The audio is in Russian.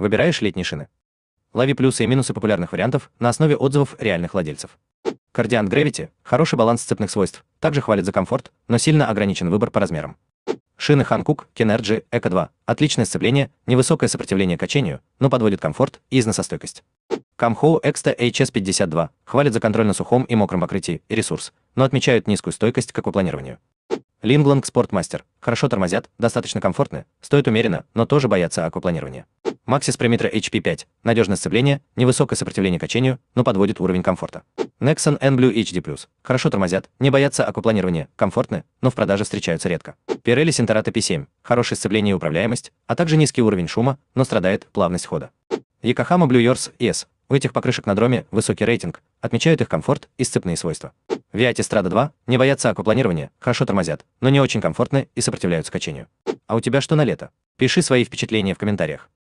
Выбираешь летние шины. Лови плюсы и минусы популярных вариантов на основе отзывов реальных владельцев. Кардиан Gravity – хороший баланс цепных свойств, также хвалит за комфорт, но сильно ограничен выбор по размерам. Шины Hankook Kinergy Eco 2 – отличное сцепление, невысокое сопротивление качению, но подводит комфорт и износостойкость. Камхоу Экста HS52 хвалит за контроль на сухом и мокром покрытии и ресурс, но отмечают низкую стойкость к аквапланированию. Лингланг Спортмастер. Хорошо тормозят, достаточно комфортны, стоят умеренно, но тоже боятся аквапланирования. Максис Premitra HP5. Надежное сцепление, невысокое сопротивление качению, но подводит уровень комфорта. Nexon N-Blue HD+. Хорошо тормозят, не боятся аквапланирования, комфортны, но в продаже встречаются редко. Pirelli Sinterato P7. Хорошее сцепление и управляемость, а также низкий уровень шума, но страдает плавность хода. Yokohama Blue Yours S. У этих покрышек на дроме высокий рейтинг, отмечают их комфорт и сцепные свойства. Viati Strada 2 не боятся аквапланирования, хорошо тормозят, но не очень комфортны и сопротивляются качению. А у тебя что на лето? Пиши свои впечатления в комментариях.